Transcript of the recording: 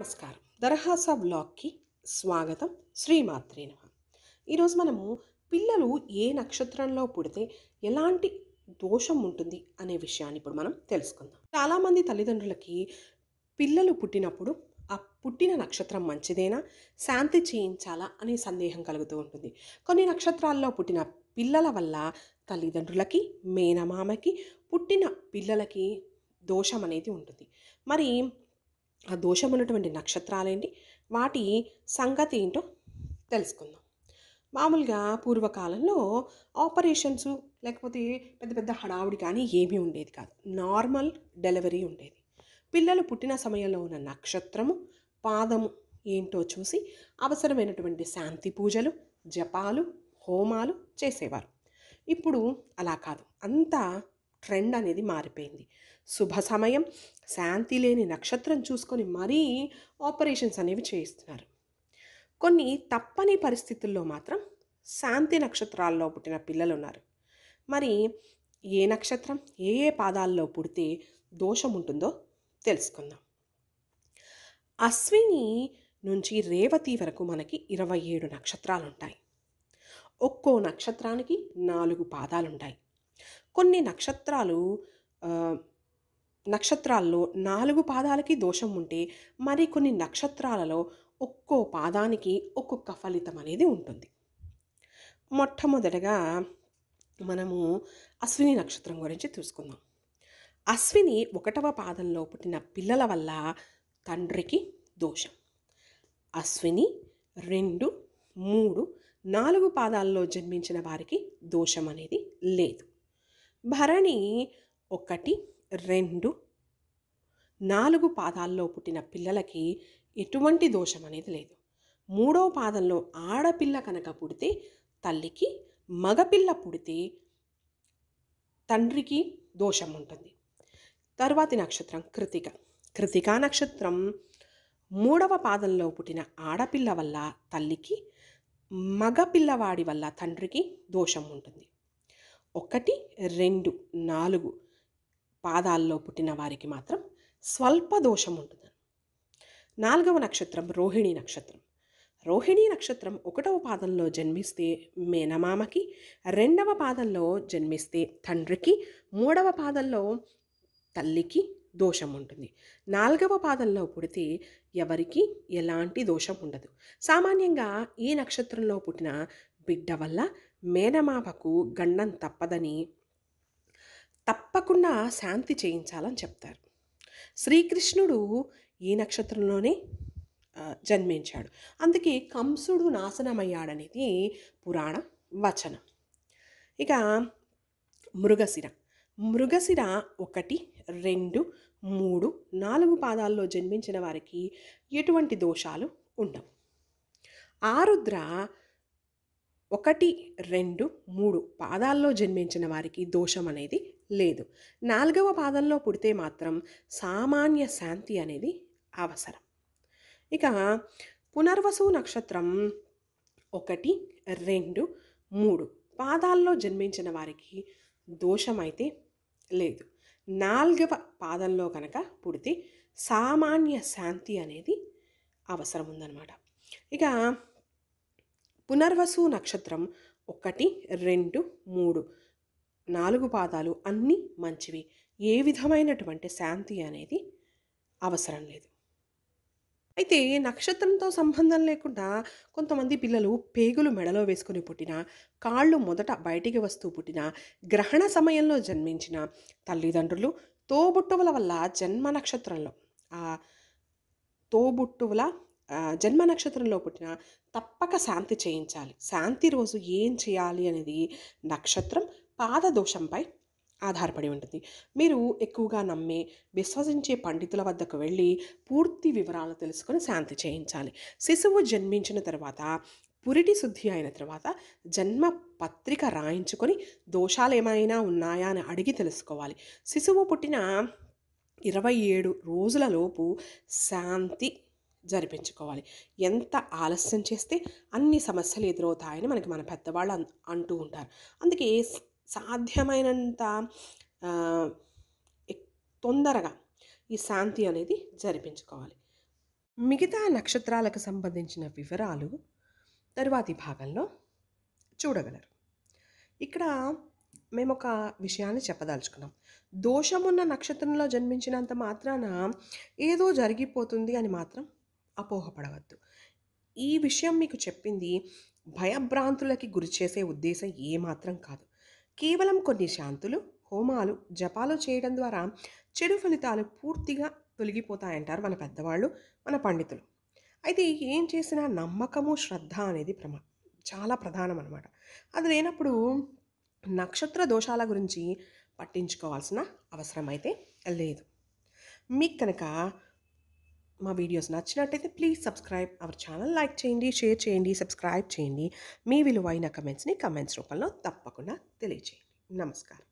నమస్కారం దర్హాస బ్లాగ్కి స్వాగతం శ్రీమాత్రే నమ ఈరోజు మనము పిల్లలు ఏ నక్షత్రంలో పుడితే ఎలాంటి దోషం ఉంటుంది అనే విషయాన్ని ఇప్పుడు మనం తెలుసుకుందాం చాలామంది తల్లిదండ్రులకి పిల్లలు పుట్టినప్పుడు ఆ పుట్టిన నక్షత్రం మంచిదేనా శాంతి చేయించాలా అనే సందేహం కలుగుతూ ఉంటుంది కొన్ని నక్షత్రాల్లో పుట్టిన పిల్లల వల్ల తల్లిదండ్రులకి మేనమామకి పుట్టిన పిల్లలకి దోషం అనేది ఉంటుంది మరి ఆ దోషం ఉన్నటువంటి నక్షత్రాలేంటి వాటి సంగతి ఏంటో తెలుసుకుందాం మామూలుగా పూర్వకాలంలో ఆపరేషన్స్ లేకపోతే పెద్ద పెద్ద హడావుడి కానీ ఏమీ ఉండేది కాదు నార్మల్ డెలివరీ ఉండేది పిల్లలు పుట్టిన సమయంలో ఉన్న నక్షత్రము పాదము ఏంటో చూసి అవసరమైనటువంటి శాంతి పూజలు జపాలు హోమాలు చేసేవారు ఇప్పుడు అలా కాదు అంతా ట్రెండ్ అనేది మారిపోయింది శుభ సమయం శాంతి లేని నక్షత్రం చూసుకొని మరీ ఆపరేషన్స్ అనేవి చేయిస్తున్నారు కొన్ని తప్పని పరిస్థితుల్లో మాత్రం శాంతి నక్షత్రాల్లో పుట్టిన పిల్లలు ఉన్నారు మరి ఏ నక్షత్రం ఏ ఏ పాదాల్లో పుడితే దోషం ఉంటుందో తెలుసుకుందాం అశ్విని నుంచి రేవతి వరకు మనకి ఇరవై ఏడు నక్షత్రాలు ఉంటాయి ఒక్కో నక్షత్రానికి నాలుగు పాదాలుంటాయి కొన్ని నక్షత్రాలు నక్షత్రాల్లో నాలుగు పాదాలకి దోషం ఉంటే మరికొన్ని నక్షత్రాలలో ఒక్కో పాదానికి ఒక్కొక్క ఫలితం అనేది ఉంటుంది మొట్టమొదటగా మనము అశ్విని నక్షత్రం గురించి చూసుకుందాం అశ్విని ఒకటవ పాదంలో పుట్టిన పిల్లల వల్ల తండ్రికి దోషం అశ్విని రెండు మూడు నాలుగు పాదాల్లో జన్మించిన వారికి దోషం అనేది లేదు భరణి ఒకటి రెండు నాలుగు పాదాల్లో పుట్టిన పిల్లలకి ఎటువంటి దోషం అనేది లేదు మూడో పాదంలో ఆడపిల్ల కనుక పుడితే తల్లికి మగపిల్ల పుడితే తండ్రికి దోషం ఉంటుంది తర్వాతి నక్షత్రం కృతిక కృతికా నక్షత్రం మూడవ పాదంలో పుట్టిన ఆడపిల్ల వల్ల తల్లికి మగపిల్లవాడి వల్ల తండ్రికి దోషం ఉంటుంది ఒకటి రెండు నాలుగు పాదాల్లో పుట్టిన వారికి మాత్రం స్వల్ప దోషం ఉంటుంది నాలుగవ నక్షత్రం రోహిణి నక్షత్రం రోహిణి నక్షత్రం ఒకటవ పాదంలో జన్మిస్తే మేనమామకి రెండవ పాదంలో జన్మిస్తే తండ్రికి మూడవ పాదంలో తల్లికి దోషం ఉంటుంది నాలుగవ పాదంలో పుడితే ఎవరికి ఎలాంటి దోషం ఉండదు సామాన్యంగా ఈ నక్షత్రంలో పుట్టిన బిడ్డ వల్ల మేనమావకు గండం తప్పదని తప్పకుండా శాంతి చేయించాలని చెప్తారు శ్రీకృష్ణుడు ఈ నక్షత్రంలోనే జన్మించాడు అందుకే కంసుడు నాశనమయ్యాడనేది పురాణ వచనం ఇక మృగశిర మృగశిర ఒకటి రెండు మూడు నాలుగు పాదాల్లో జన్మించిన వారికి ఎటువంటి దోషాలు ఉండవు ఆరుద్ర ఒకటి రెండు మూడు పాదాల్లో జన్మించిన వారికి దోషం అనేది లేదు నాలుగవ పాదంలో పుడితే మాత్రం సామాన్య శాంతి అనేది అవసరం ఇక పునర్వసు నక్షత్రం ఒకటి రెండు మూడు పాదాల్లో జన్మించిన వారికి దోషం అయితే లేదు నాలుగవ పాదంలో కనుక పుడితే సామాన్య శాంతి అనేది అవసరం ఉందన్నమాట ఇక పునర్వసు నక్షత్రం ఒకటి రెండు మూడు నాలుగు పాదాలు అన్నీ మంచివి ఏ విధమైనటువంటి శాంతి అనేది అవసరం లేదు అయితే నక్షత్రంతో సంబంధం లేకుండా కొంతమంది పిల్లలు పేగులు మెడలో వేసుకుని పుట్టిన కాళ్ళు మొదట బయటికి వస్తూ పుట్టిన గ్రహణ సమయంలో జన్మించిన తల్లిదండ్రులు తోబుట్టువుల వల్ల జన్మ నక్షత్రంలో ఆ తోబుట్టువుల జన్మ నక్షత్రంలో పుట్టిన తప్పక శాంతి చేయించాలి శాంతి రోజు ఏం చేయాలి అనేది నక్షత్రం పాదదోషంపై ఆధారపడి ఉంటుంది మీరు ఎక్కువగా నమ్మే విశ్వసించే పండితుల వద్దకు వెళ్ళి పూర్తి వివరాలు తెలుసుకొని శాంతి చేయించాలి శిశువు జన్మించిన తర్వాత పురిటి శుద్ధి అయిన తర్వాత జన్మ పత్రిక రాయించుకొని దోషాలు ఏమైనా ఉన్నాయా అని అడిగి తెలుసుకోవాలి శిశువు పుట్టిన ఇరవై ఏడు రోజులలోపు శాంతి జరిపించుకోవాలి ఎంత ఆలస్యం చేస్తే అన్ని సమస్యలు ఎదురవుతాయని మనకి మన పెద్దవాళ్ళు అంటూ ఉంటారు అందుకే సాధ్యమైనంత తొందరగా ఈ శాంతి అనేది జరిపించుకోవాలి మిగతా నక్షత్రాలకు సంబంధించిన వివరాలు తరువాతి భాగంలో చూడగలరు ఇక్కడ మేము ఒక విషయాన్ని చెప్పదలుచుకున్నాం దోషమున్న నక్షత్రంలో జన్మించినంత మాత్రాన ఏదో జరిగిపోతుంది అని మాత్రం అపోహపడవద్దు ఈ విషయం మీకు చెప్పింది భయభ్రాంతులకి గురి చేసే ఉద్దేశం ఏమాత్రం కాదు కేవలం కొన్ని శాంతులు హోమాలు జపాలు చేయడం ద్వారా చెడు ఫలితాలు పూర్తిగా తొలగిపోతాయంటారు మన పెద్దవాళ్ళు మన పండితులు అయితే ఏం చేసినా నమ్మకము శ్రద్ధ అనేది ప్రమా చాలా ప్రధానం అనమాట అది లేనప్పుడు నక్షత్ర దోషాల గురించి పట్టించుకోవాల్సిన అవసరం అయితే లేదు మీకు కనుక మా వీడియోస్ నచ్చినట్టయితే please subscribe our channel like చేయండి షేర్ చేయండి సబ్స్క్రైబ్ చేయండి మీ విలువైన కమెంట్స్ని కమెంట్స్ రూపంలో తప్పకుండా తెలియచేయండి నమస్కారం